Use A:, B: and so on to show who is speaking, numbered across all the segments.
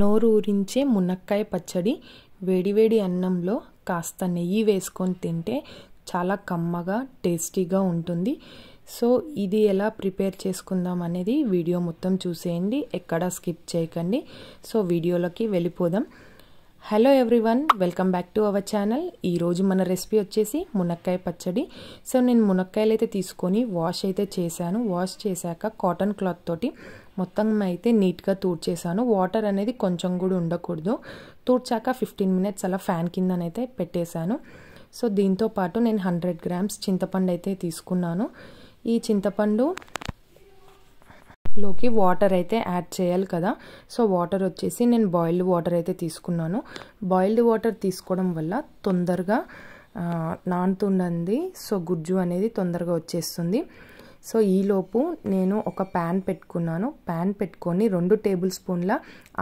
A: నోరూరించే మునక్కాయ పచ్చడి వేడివేడి అన్నంలో కాస్త నెయ్యి వేసుకొని తింటే చాలా కమ్మగా టేస్టీగా ఉంటుంది సో ఇది ఎలా ప్రిపేర్ చేసుకుందాం అనేది వీడియో మొత్తం చూసేయండి ఎక్కడా స్కిప్ చేయకండి సో వీడియోలోకి వెళ్ళిపోదాం hello everyone welcome back to our channel ఈరోజు మన రెసిపీ వచ్చేసి మునక్కాయ పచ్చడి సో నేను మునక్కాయలు అయితే తీసుకొని వాష్ అయితే చేశాను వాష్ చేశాక కాటన్ క్లాత్ తోటి మొత్తం అయితే నీట్గా తూడ్చేసాను వాటర్ అనేది కొంచెం కూడా ఉండకూడదు తూడ్చాక ఫిఫ్టీన్ మినిట్స్ అలా ఫ్యాన్ కిందనైతే పెట్టేశాను సో దీంతో పాటు నేను హండ్రెడ్ గ్రామ్స్ చింతపండు అయితే తీసుకున్నాను ఈ చింతపండు లోకి వాటర్ అయితే యాడ్ చేయాలి కదా సో వాటర్ వచ్చేసి నేను బాయిల్డ్ వాటర్ అయితే తీసుకున్నాను బాయిల్డ్ వాటర్ తీసుకోవడం వల్ల తొందరగా నానుతుండండి సో గుజ్జు అనేది తొందరగా వచ్చేస్తుంది సో ఈలోపు నేను ఒక ప్యాన్ పెట్టుకున్నాను ప్యాన్ పెట్టుకొని రెండు టేబుల్ స్పూన్ల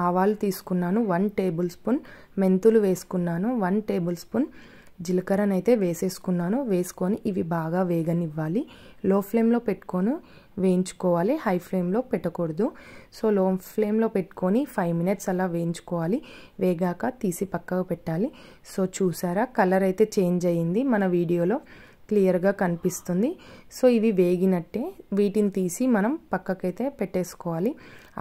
A: ఆవాలు తీసుకున్నాను వన్ టేబుల్ స్పూన్ మెంతులు వేసుకున్నాను వన్ టేబుల్ స్పూన్ జీలకర్రను అయితే వేసేసుకున్నాను వేసుకొని ఇవి బాగా వేగనివ్వాలి లో ఫ్లేమ్లో పెట్టుకొని వేయించుకోవాలి హై ఫ్లేమ్లో పెట్టకూడదు సో లో ఫ్లేమ్లో పెట్టుకొని ఫైవ్ మినిట్స్ అలా వేయించుకోవాలి వేగాక తీసి పక్కకు పెట్టాలి సో చూసారా కలర్ అయితే చేంజ్ అయ్యింది మన వీడియోలో క్లియర్గా కనిపిస్తుంది సో ఇవి వేగినట్టే వీటిని తీసి మనం పక్కకైతే పెట్టేసుకోవాలి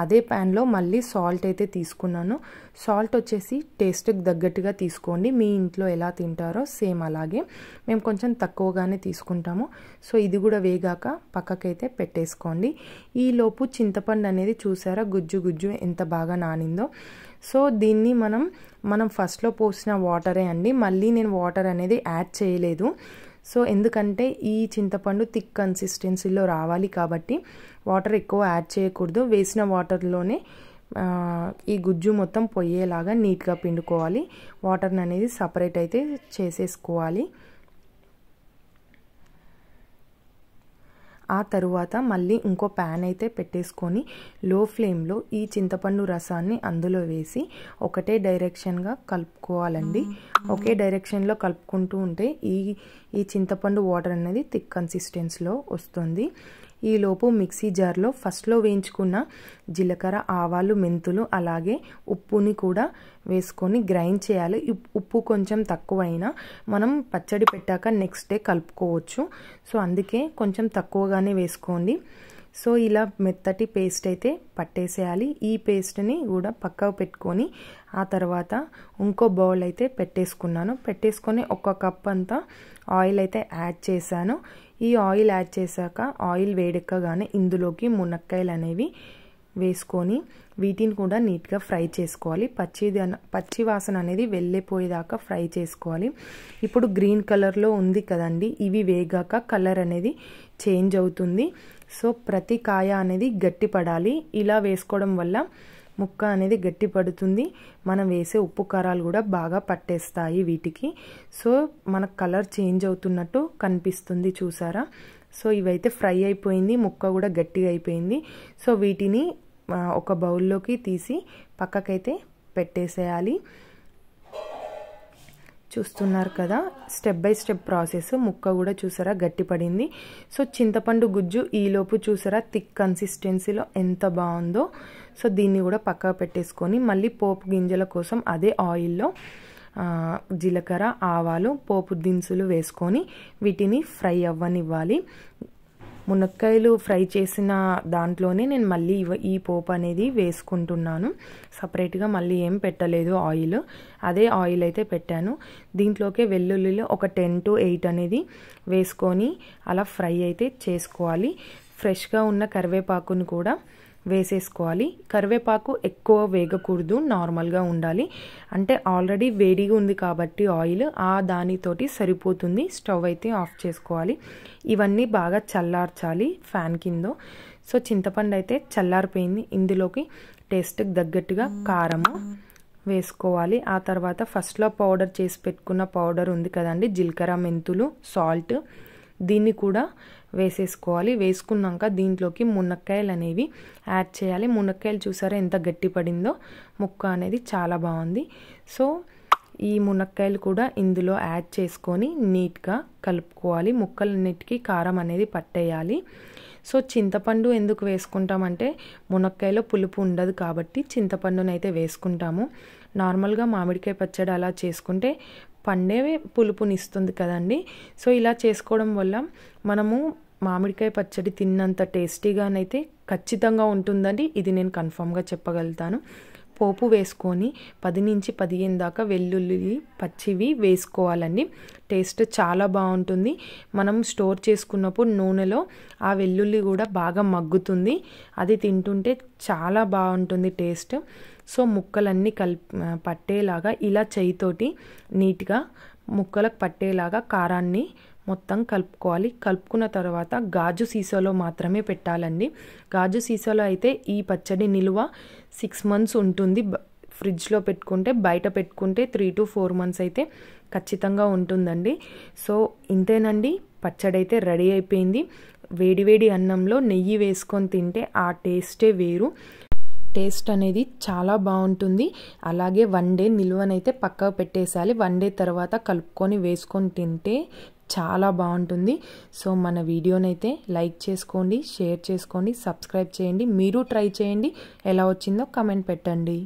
A: అదే ప్యాన్లో మళ్ళీ సాల్ట్ అయితే తీసుకున్నాను సాల్ట్ వచ్చేసి టేస్ట్కి తగ్గట్టుగా తీసుకోండి మీ ఇంట్లో ఎలా తింటారో సేమ్ అలాగే మేము కొంచెం తక్కువగానే తీసుకుంటాము సో ఇది కూడా వేగాక పక్కకైతే పెట్టేసుకోండి ఈలోపు చింతపండు అనేది చూసారా గుజ్జు గుజ్జు ఎంత బాగా నానిందో సో దీన్ని మనం మనం ఫస్ట్లో పోసిన వాటరే అండి మళ్ళీ నేను వాటర్ అనేది యాడ్ చేయలేదు సో ఎందుకంటే ఈ చింతపండు థిక్ కన్సిస్టెన్సీలో రావాలి కాబట్టి వాటర్ ఎక్కువ యాడ్ చేయకూడదు వేసిన వాటర్లోనే ఈ గుజ్జు మొత్తం పొయ్యేలాగా నీట్గా పిండుకోవాలి వాటర్ని అనేది సపరేట్ అయితే చేసేసుకోవాలి ఆ తరువాత మళ్ళీ ఇంకో ప్యాన్ అయితే పెట్టేసుకొని లో ఫ్లేమ్లో ఈ చింతపండు రసాన్ని అందులో వేసి ఒకటే డైరెక్షన్గా కలుపుకోవాలండి ఒకే డైరెక్షన్లో కలుపుకుంటూ ఉంటే ఈ ఈ చింతపండు వాటర్ అనేది థిక్ కన్సిస్టెన్స్లో వస్తుంది ఈలోపు మిక్సీ జార్లో ఫస్ట్లో వేయించుకున్న జీలకర్ర ఆవాలు మెంతులు అలాగే ఉప్పుని కూడా వేసుకొని గ్రైండ్ చేయాలి ఉప్పు కొంచెం తక్కువైనా మనం పచ్చడి పెట్టాక నెక్స్ట్ డే కలుపుకోవచ్చు సో అందుకే కొంచెం తక్కువగానే వేసుకోండి సో ఇలా మెత్తటి పేస్ట్ అయితే పట్టేసేయాలి ఈ పేస్ట్ని కూడా పక్కకు పెట్టుకొని ఆ తర్వాత ఇంకో బౌల్ అయితే పెట్టేసుకున్నాను పెట్టేసుకొని ఒక కప్ అంతా ఆయిల్ అయితే యాడ్ చేశాను ఈ ఆయిల్ యాడ్ చేశాక ఆయిల్ వేడెక్కగానే ఇందులోకి మునక్కాయలు అనేవి వేసుకొని వీటిని కూడా నీట్గా ఫ్రై చేసుకోవాలి పచ్చిది పచ్చి వాసన అనేది వెళ్ళిపోయేదాకా ఫ్రై చేసుకోవాలి ఇప్పుడు గ్రీన్ కలర్లో ఉంది కదండి ఇవి వేగాక కలర్ అనేది చేంజ్ అవుతుంది సో ప్రతి కాయ అనేది గట్టిపడాలి ఇలా వేసుకోవడం వల్ల ముక్క అనేది గట్టి పడుతుంది మనం వేసే ఉప్పు కారాలు కూడా బాగా పట్టేస్తాయి వీటికి సో మన కలర్ చేంజ్ అవుతున్నట్టు కనిపిస్తుంది చూసారా సో ఇవైతే ఫ్రై అయిపోయింది ముక్క కూడా గట్టిగా అయిపోయింది సో వీటిని ఒక బౌల్లోకి తీసి పక్కకైతే పెట్టేసేయాలి చూస్తున్నారు కదా స్టెప్ బై స్టెప్ ప్రాసెస్ ముక్క కూడా చూసారా గట్టిపడింది సో చింతపండు గుజ్జు ఈలోపు చూసారా థిక్ కన్సిస్టెన్సీలో ఎంత బాగుందో సో దీన్ని కూడా పక్కా పెట్టేసుకొని మళ్ళీ పోపు గింజల కోసం అదే ఆయిల్లో జీలకర్ర ఆవాలు పోపు దినుసులు వేసుకొని వీటిని ఫ్రై అవ్వనివ్వాలి మునక్కాయలు ఫ్రై చేసిన దాంట్లోనే నేను మళ్ళీ ఈ పోపు అనేది వేసుకుంటున్నాను సపరేట్గా మళ్ళీ ఏం పెట్టలేదు ఆయిల్ అదే ఆయిల్ అయితే పెట్టాను దీంట్లోకే వెల్లుల్లిలో ఒక టెన్ టు ఎయిట్ అనేది వేసుకొని అలా ఫ్రై అయితే చేసుకోవాలి ఫ్రెష్గా ఉన్న కరివేపాకును కూడా వేసేసుకోవాలి కరివేపాకు ఎక్కువ వేగకూడదు నార్మల్గా ఉండాలి అంటే ఆల్రెడీ వేడిగా ఉంది కాబట్టి ఆయిల్ ఆ దానితోటి సరిపోతుంది స్టవ్ అయితే ఆఫ్ చేసుకోవాలి ఇవన్నీ బాగా చల్లార్చాలి ఫ్యాన్ కింద సో చింతపండు అయితే చల్లారిపోయింది ఇందులోకి టేస్ట్కి తగ్గట్టుగా కారము వేసుకోవాలి ఆ తర్వాత ఫస్ట్లో పౌడర్ చేసి పెట్టుకున్న పౌడర్ ఉంది కదండి జీలకర్ర మెంతులు సాల్ట్ దీన్ని కూడా వేసేసుకోవాలి వేసుకున్నాక దీంట్లోకి మునక్కాయలు అనేవి యాడ్ చేయాలి మునక్కాయలు చూసారా ఎంత గట్టి పడిందో ముక్క అనేది చాలా బాగుంది సో ఈ మునక్కాయలు కూడా ఇందులో యాడ్ చేసుకొని నీట్గా కలుపుకోవాలి ముక్కలన్నిటికీ కారం అనేది పట్టేయాలి సో చింతపండు ఎందుకు వేసుకుంటామంటే మునక్కాయలో పులుపు ఉండదు కాబట్టి చింతపండునైతే వేసుకుంటాము నార్మల్గా మామిడికాయ పచ్చడి అలా చేసుకుంటే పండే పులుపునిస్తుంది కదండి సో ఇలా చేసుకోవడం వల్ల మనము మామిడికాయ పచ్చడి తిన్నంత టేస్టీగానైతే ఖచ్చితంగా ఉంటుందండి ఇది నేను కన్ఫామ్గా చెప్పగలుగుతాను పోపు వేసుకొని పది నుంచి పదిహేను దాకా వెల్లుల్లి పచ్చివి వేసుకోవాలండి టేస్ట్ చాలా బాగుంటుంది మనం స్టోర్ చేసుకున్నప్పుడు నూనెలో ఆ వెల్లుల్లి కూడా బాగా మగ్గుతుంది అది తింటుంటే చాలా బాగుంటుంది టేస్ట్ సో ముక్కలన్నీ కల్ పట్టేలాగా ఇలా చేయితోటి నీట్గా ముక్కలకు పట్టేలాగా కారాన్ని మొత్తం కలుపుకోవాలి కలుపుకున్న తర్వాత గాజు సీసాలో మాత్రమే పెట్టాలండి గాజు సీసాలో అయితే ఈ పచ్చడి నిలువ సిక్స్ మంత్స్ ఉంటుంది ఫ్రిడ్జ్లో పెట్టుకుంటే బయట పెట్టుకుంటే త్రీ టు ఫోర్ మంత్స్ అయితే ఖచ్చితంగా ఉంటుందండి సో ఇంతేనండి పచ్చడి అయితే రెడీ అయిపోయింది వేడివేడి అన్నంలో నెయ్యి వేసుకొని తింటే ఆ టేస్టే వేరు టేస్ట్ అనేది చాలా బాగుంటుంది అలాగే వన్ డే నిల్వనైతే పక్కకు పెట్టేసాలి వన్ డే తర్వాత కలుపుకొని వేసుకొని తింటే చాలా బాగుంటుంది సో మన వీడియోనైతే లైక్ చేసుకోండి షేర్ చేసుకోండి సబ్స్క్రైబ్ చేయండి మీరు ట్రై చేయండి ఎలా వచ్చిందో కమెంట్ పెట్టండి